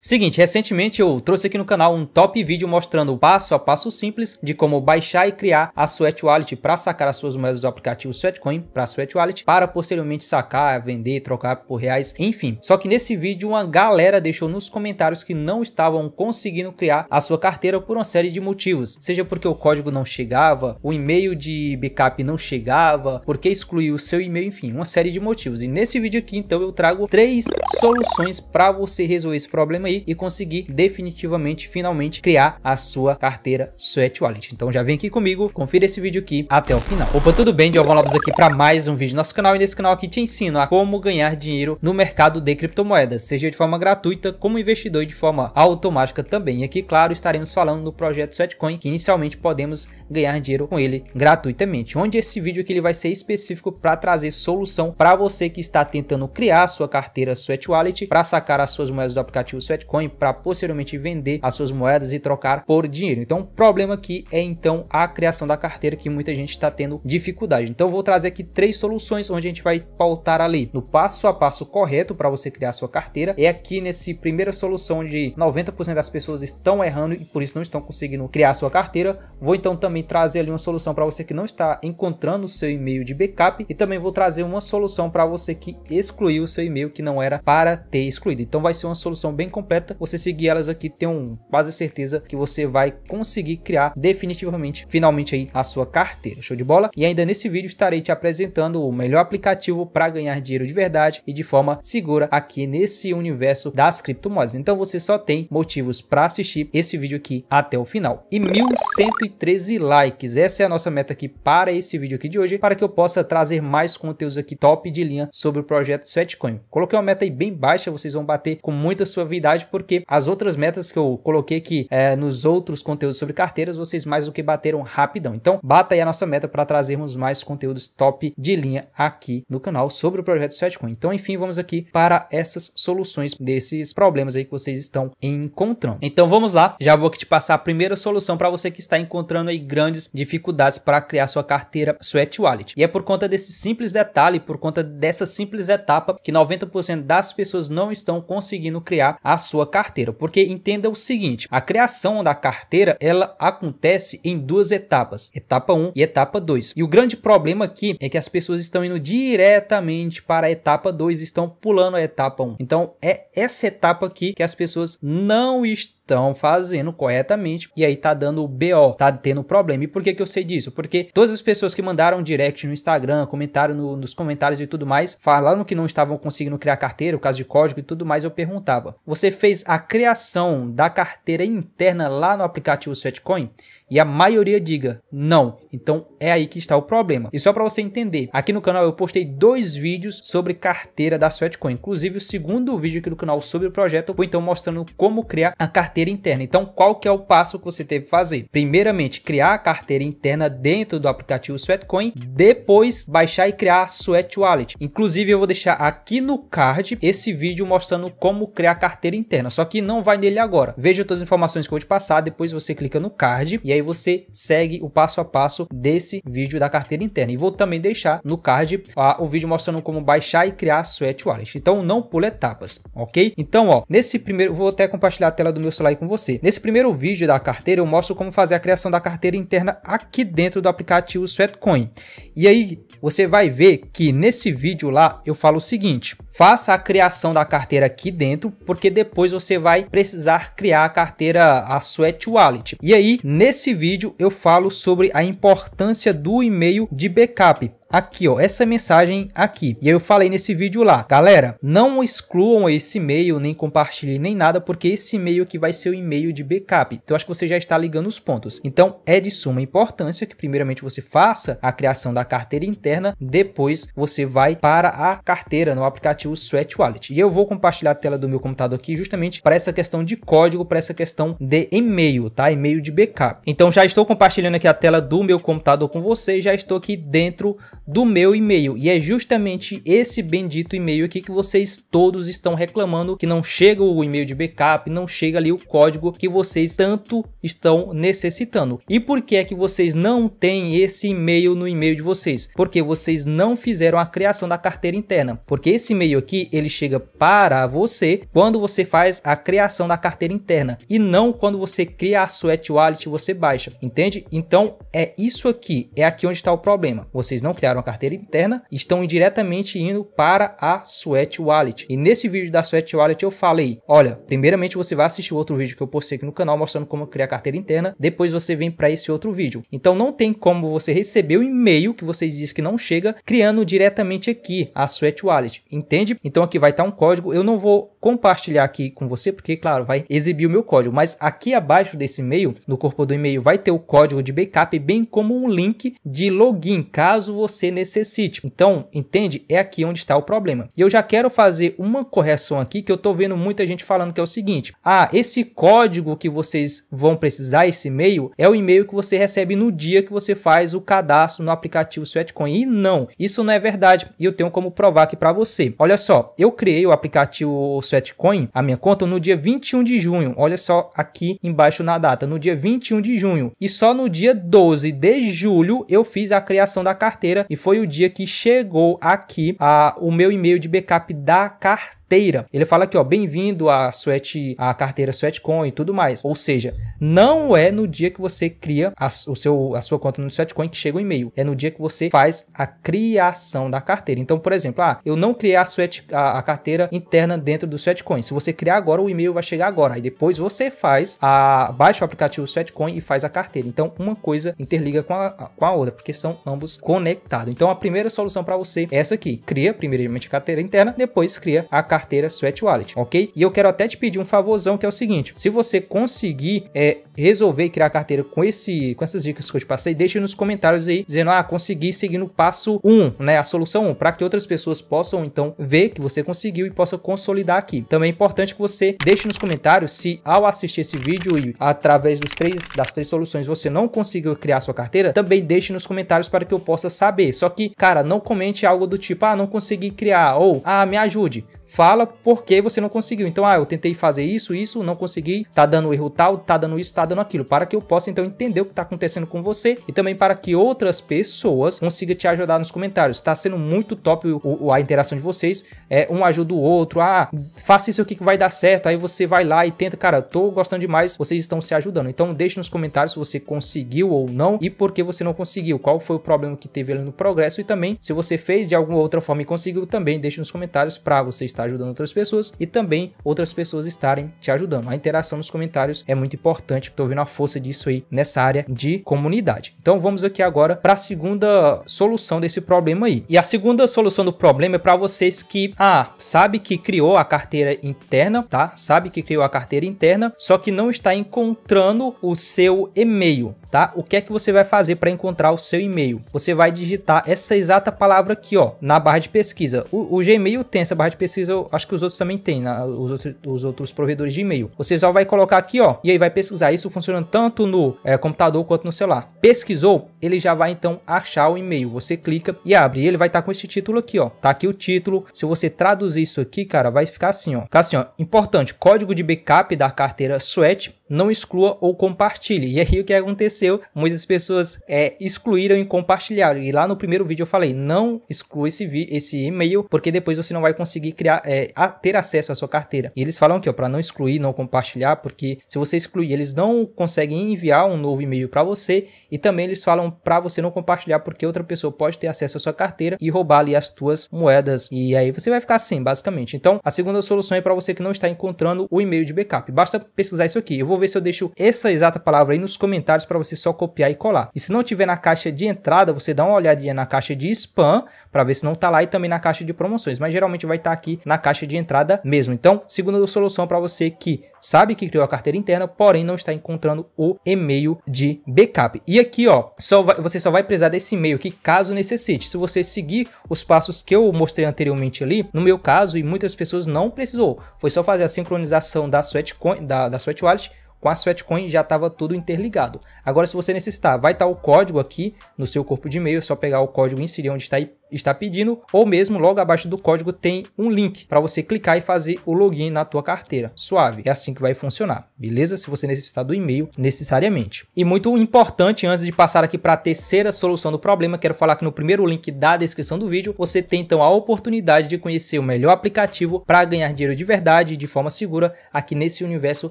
Seguinte, recentemente eu trouxe aqui no canal um top vídeo mostrando o passo a passo simples de como baixar e criar a Sweat Wallet para sacar as suas moedas do aplicativo Sweatcoin para a Sweat Wallet para posteriormente sacar, vender, trocar por reais, enfim. Só que nesse vídeo uma galera deixou nos comentários que não estavam conseguindo criar a sua carteira por uma série de motivos, seja porque o código não chegava, o e-mail de backup não chegava, porque excluiu o seu e-mail, enfim, uma série de motivos. E nesse vídeo aqui então eu trago três soluções para você resolver esse problema aí e conseguir definitivamente, finalmente, criar a sua carteira Sweat Wallet. Então já vem aqui comigo, confira esse vídeo aqui até o final. Opa, tudo bem? Diogo Lopes aqui para mais um vídeo do nosso canal e nesse canal aqui te ensino a como ganhar dinheiro no mercado de criptomoedas, seja de forma gratuita, como investidor e de forma automática também. E aqui, claro, estaremos falando do projeto Sweatcoin, que inicialmente podemos ganhar dinheiro com ele gratuitamente. Onde esse vídeo aqui ele vai ser específico para trazer solução para você que está tentando criar sua carteira Sweat Wallet para sacar as suas moedas do aplicativo Sweat Dogecoin para posteriormente vender as suas moedas e trocar por dinheiro. Então, o problema aqui é então a criação da carteira que muita gente está tendo dificuldade. Então, vou trazer aqui três soluções onde a gente vai pautar ali no passo a passo correto para você criar sua carteira. É aqui nesse primeira solução de 90% das pessoas estão errando e por isso não estão conseguindo criar sua carteira. Vou então também trazer ali uma solução para você que não está encontrando o seu e-mail de backup e também vou trazer uma solução para você que excluiu o seu e-mail que não era para ter excluído. Então vai ser uma solução bem complexa completa, você seguir elas aqui, um, quase certeza que você vai conseguir criar definitivamente, finalmente aí, a sua carteira. Show de bola? E ainda nesse vídeo estarei te apresentando o melhor aplicativo para ganhar dinheiro de verdade e de forma segura aqui nesse universo das criptomoedas. Então você só tem motivos para assistir esse vídeo aqui até o final. E 1113 likes, essa é a nossa meta aqui para esse vídeo aqui de hoje, para que eu possa trazer mais conteúdos aqui top de linha sobre o projeto Sweatcoin. Coloquei uma meta aí bem baixa, vocês vão bater com muita suavidade verdade, porque as outras metas que eu coloquei aqui é, nos outros conteúdos sobre carteiras, vocês mais do que bateram rapidão. Então, bata aí a nossa meta para trazermos mais conteúdos top de linha aqui no canal sobre o projeto Sweatcoin Então, enfim, vamos aqui para essas soluções desses problemas aí que vocês estão encontrando. Então, vamos lá. Já vou aqui te passar a primeira solução para você que está encontrando aí grandes dificuldades para criar sua carteira Sweat Wallet. E é por conta desse simples detalhe, por conta dessa simples etapa que 90% das pessoas não estão conseguindo criar a sua carteira, porque entenda o seguinte, a criação da carteira ela acontece em duas etapas, etapa 1 e etapa 2. E o grande problema aqui é que as pessoas estão indo diretamente para a etapa 2, estão pulando a etapa 1. Então é essa etapa aqui que as pessoas não estão estão fazendo corretamente e aí tá dando BO, tá tendo problema. E por que que eu sei disso? Porque todas as pessoas que mandaram direct no Instagram, comentaram no, nos comentários e tudo mais, falaram que não estavam conseguindo criar carteira, o caso de código e tudo mais, eu perguntava: você fez a criação da carteira interna lá no aplicativo setcoin e a maioria diga não. Então é aí que está o problema. E só para você entender, aqui no canal eu postei dois vídeos sobre carteira da Sweatcoin, inclusive o segundo vídeo aqui do canal sobre o projeto, foi então mostrando como criar a carteira interna. Então qual que é o passo que você teve que fazer? Primeiramente, criar a carteira interna dentro do aplicativo Sweatcoin, depois baixar e criar a Sweat Wallet. Inclusive eu vou deixar aqui no card esse vídeo mostrando como criar a carteira interna, só que não vai nele agora. Veja todas as informações que eu vou te passar, depois você clica no card e aí é aí você segue o passo a passo desse vídeo da carteira interna. E vou também deixar no card ah, o vídeo mostrando como baixar e criar a Sweat Wallet. Então não pula etapas, ok? Então, ó, nesse primeiro, vou até compartilhar a tela do meu celular com você. Nesse primeiro vídeo da carteira, eu mostro como fazer a criação da carteira interna aqui dentro do aplicativo Sweatcoin. E aí, você vai ver que nesse vídeo lá eu falo o seguinte, faça a criação da carteira aqui dentro, porque depois você vai precisar criar a carteira, a Sweat Wallet. E aí, nesse vídeo eu falo sobre a importância do e-mail de backup, aqui, ó, essa mensagem aqui. E eu falei nesse vídeo lá, galera, não excluam esse e-mail, nem compartilhem, nem nada, porque esse e-mail aqui vai ser o e-mail de backup. Então acho que você já está ligando os pontos. Então é de suma importância que primeiramente você faça a criação da carteira interna, depois você vai para a carteira no aplicativo Sweat Wallet. E eu vou compartilhar a tela do meu computador aqui justamente para essa questão de código, para essa questão de e-mail, tá? E-mail de backup. Então já estou compartilhando aqui a tela do meu computador com você, já estou aqui dentro do meu e-mail. E é justamente esse bendito e-mail aqui que vocês todos estão reclamando que não chega o e-mail de backup, não chega ali o código que vocês tanto estão necessitando. E por que é que vocês não têm esse e-mail no e-mail de vocês? Porque vocês não fizeram a criação da carteira interna. Porque esse e-mail aqui, ele chega para você quando você faz a criação da carteira interna e não quando você cria a sweat wallet você baixa, entende? Então é isso aqui, é aqui onde está o problema. Vocês não criaram uma carteira interna estão indiretamente indo para a Sweat Wallet. E nesse vídeo da Sweat Wallet eu falei, olha, primeiramente você vai assistir outro vídeo que eu postei aqui no canal mostrando como criar carteira interna, depois você vem para esse outro vídeo. Então não tem como você receber o e-mail que vocês dizem que não chega, criando diretamente aqui a Sweat Wallet, entende? Então aqui vai estar tá um código, eu não vou compartilhar aqui com você, porque claro, vai exibir o meu código, mas aqui abaixo desse e-mail, no corpo do e-mail vai ter o código de backup, bem como um link de login, caso você necessite. Então, entende? É aqui onde está o problema. E eu já quero fazer uma correção aqui que eu estou vendo muita gente falando que é o seguinte: ah, esse código que vocês vão precisar, esse e-mail, é o e-mail que você recebe no dia que você faz o cadastro no aplicativo Sweatcoin. E não, isso não é verdade. E eu tenho como provar aqui para você. Olha só, eu criei o aplicativo Sweatcoin, a minha conta, no dia 21 de junho. Olha só aqui embaixo na data, no dia 21 de junho. E só no dia 12 de julho eu fiz a criação da carteira e foi o dia que chegou aqui a, ah, o meu e-mail de backup da carteira carteira. Ele fala aqui, ó, bem-vindo à Sweat, à carteira Sweatcoin e tudo mais. Ou seja, não é no dia que você cria a, o seu, a sua conta no Sweatcoin que chega o e-mail. É no dia que você faz a criação da carteira. Então, por exemplo, ah, eu não criei a, Sweat, a, a carteira interna dentro do Sweatcoin. Se você criar agora, o e-mail vai chegar agora. Aí depois você faz a baixa o aplicativo Sweatcoin e faz a carteira. Então, uma coisa interliga com a, com a outra, porque são ambos conectados. Então, a primeira solução para você é essa aqui. Cria primeiramente a carteira interna, depois cria a carteira carteira Sweat Wallet, ok? E eu quero até te pedir um favorzão que é o seguinte: se você conseguir é, resolver criar carteira com esse, com essas dicas que eu te passei, deixe nos comentários aí dizendo ah consegui seguindo o passo 1, né, a solução 1, para que outras pessoas possam então ver que você conseguiu e possa consolidar aqui. Também é importante que você deixe nos comentários se ao assistir esse vídeo e através dos três das três soluções você não conseguiu criar sua carteira, também deixe nos comentários para que eu possa saber. Só que, cara, não comente algo do tipo, ah, não consegui criar, ou ah, me ajude fala por que você não conseguiu. Então, ah, eu tentei fazer isso, isso, não consegui, tá dando erro tal, tá dando isso, tá dando aquilo, para que eu possa então entender o que tá acontecendo com você e também para que outras pessoas consigam te ajudar nos comentários. Tá sendo muito top o, o, a interação de vocês, é um ajuda o outro, ah, faça isso aqui que vai dar certo, aí você vai lá e tenta, cara, tô gostando demais, vocês estão se ajudando. Então, deixe nos comentários se você conseguiu ou não e por que você não conseguiu, qual foi o problema que teve ali no progresso e também se você fez de alguma outra forma e conseguiu também, deixe nos comentários para vocês está ajudando outras pessoas e também outras pessoas estarem te ajudando. A interação nos comentários é muito importante, estou vendo a força disso aí nessa área de comunidade. Então vamos aqui agora para a segunda solução desse problema aí. E a segunda solução do problema é para vocês que ah, sabe que criou a carteira interna, tá? Sabe que criou a carteira interna, só que não está encontrando o seu e-mail, tá? O que é que você vai fazer para encontrar o seu e-mail? Você vai digitar essa exata palavra aqui, ó, na barra de pesquisa. O, o Gmail tem essa barra de pesquisa eu acho que os outros também têm, né? os, outros, os outros provedores de e-mail. Você só vai colocar aqui, ó, e aí vai pesquisar. Isso funciona tanto no é, computador quanto no celular. Pesquisou, ele já vai então achar o e-mail. Você clica e abre. E ele vai estar tá com esse título aqui, ó. Tá aqui o título. Se você traduzir isso aqui, cara, vai ficar assim, ó. Ficar assim, ó. Importante, código de backup da carteira Sweat não exclua ou compartilhe. E aí o que aconteceu? Muitas pessoas é, excluíram e compartilharam. E lá no primeiro vídeo eu falei, não exclua esse, esse e-mail, porque depois você não vai conseguir criar, é, a, ter acesso à sua carteira. E eles falam que para não excluir, não compartilhar, porque se você excluir, eles não conseguem enviar um novo e-mail para você. E também eles falam para você não compartilhar, porque outra pessoa pode ter acesso à sua carteira e roubar ali as tuas moedas. E aí você vai ficar assim, basicamente. Então, a segunda solução é para você que não está encontrando o e-mail de backup. Basta pesquisar isso aqui. Eu vou vou ver se eu deixo essa exata palavra aí nos comentários para você só copiar e colar. E se não tiver na caixa de entrada, você dá uma olhadinha na caixa de spam para ver se não tá lá e também na caixa de promoções, mas geralmente vai estar tá aqui na caixa de entrada mesmo. Então, segunda solução para você que sabe que criou a carteira interna, porém não está encontrando o e-mail de backup. E aqui, ó, só vai, você só vai precisar desse e-mail que caso necessite. Se você seguir os passos que eu mostrei anteriormente ali, no meu caso e muitas pessoas não precisou, foi só fazer a sincronização da Sweat da, da Sweat Wallet com a Sweatcoin já estava tudo interligado. Agora, se você necessitar, vai estar tá o código aqui no seu corpo de e-mail, é só pegar o código e inserir onde está e está pedindo, ou mesmo logo abaixo do código tem um link para você clicar e fazer o login na tua carteira. Suave, é assim que vai funcionar, beleza? Se você necessitar do e-mail necessariamente. E muito importante, antes de passar aqui para a terceira solução do problema, quero falar que no primeiro link da descrição do vídeo, você tem então a oportunidade de conhecer o melhor aplicativo para ganhar dinheiro de verdade e de forma segura aqui nesse universo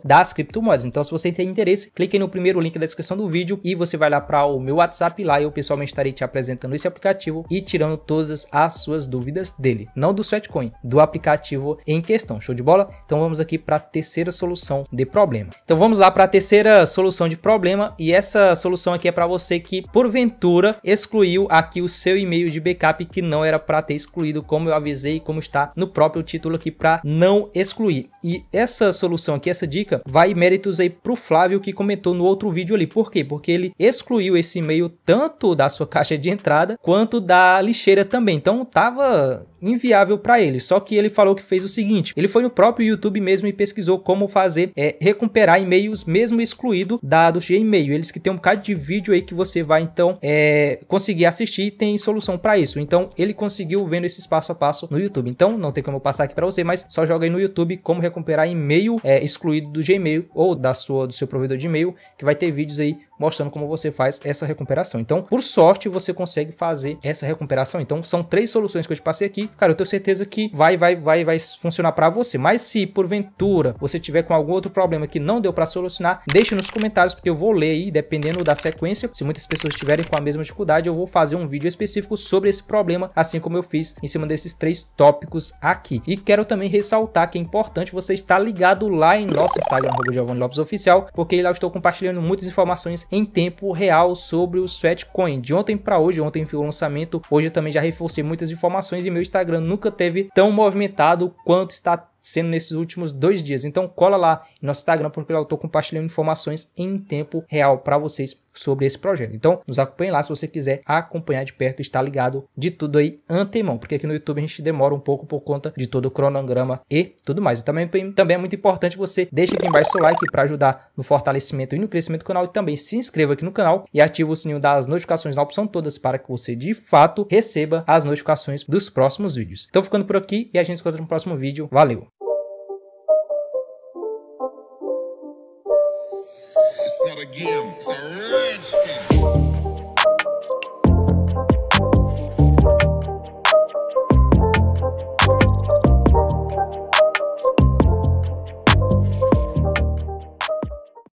das criptomoedas. Então, se você tem interesse, clique no primeiro link da descrição do vídeo e você vai lá para o meu WhatsApp lá eu pessoalmente estarei te apresentando esse aplicativo e tirando todas as suas dúvidas dele, não do Sweatcoin, do aplicativo em questão. Show de bola? Então vamos aqui para a terceira solução de problema. Então vamos lá para a terceira solução de problema e essa solução aqui é para você que porventura excluiu aqui o seu e-mail de backup que não era para ter excluído, como eu avisei, como está no próprio título aqui para não excluir. E essa solução aqui, essa dica, vai méritos aí pro Flávio que comentou no outro vídeo ali. Por quê? Porque ele excluiu esse e-mail tanto da sua caixa de entrada quanto da lixeira também, então tava inviável para ele. Só que ele falou que fez o seguinte: ele foi no próprio YouTube mesmo e pesquisou como fazer é, recuperar e-mails mesmo excluído dados de e-mail. Eles que tem um bocado de vídeo aí que você vai então é, conseguir assistir, tem solução para isso. Então ele conseguiu vendo esses passo a passo no YouTube. Então não tem como eu passar aqui para você, mas só joga aí no YouTube como recuperar e-mail é, excluído do Gmail ou da sua do seu provedor de e-mail, que vai ter vídeos aí mostrando como você faz essa recuperação. Então, por sorte, você consegue fazer essa recuperação. Então, são três soluções que eu te passei aqui. Cara, eu tenho certeza que vai, vai, vai, vai funcionar para você. Mas se, porventura, você tiver com algum outro problema que não deu para solucionar, deixe nos comentários, porque eu vou ler aí, dependendo da sequência. Se muitas pessoas tiverem com a mesma dificuldade, eu vou fazer um vídeo específico sobre esse problema, assim como eu fiz em cima desses três tópicos aqui. E quero também ressaltar que é importante você estar ligado lá em nosso Instagram, Lopes Oficial, porque lá eu estou compartilhando muitas informações em tempo real sobre o Sweatcoin. De ontem para hoje, ontem foi o lançamento, hoje eu também já reforcei muitas informações e meu Instagram nunca teve tão movimentado quanto está sendo nesses últimos dois dias. Então cola lá no nosso Instagram porque eu estou compartilhando informações em tempo real para vocês sobre esse projeto. Então nos acompanhe lá se você quiser acompanhar de perto, estar ligado de tudo aí antemão, porque aqui no YouTube a gente demora um pouco por conta de todo o cronograma e tudo mais. E também, também é muito importante você deixe aqui embaixo seu like para ajudar no fortalecimento e no crescimento do canal e também se inscreva aqui no canal e ative o sininho das notificações na opção todas para que você de fato receba as notificações dos próximos vídeos. Então ficando por aqui e a gente se encontra no próximo vídeo. Valeu!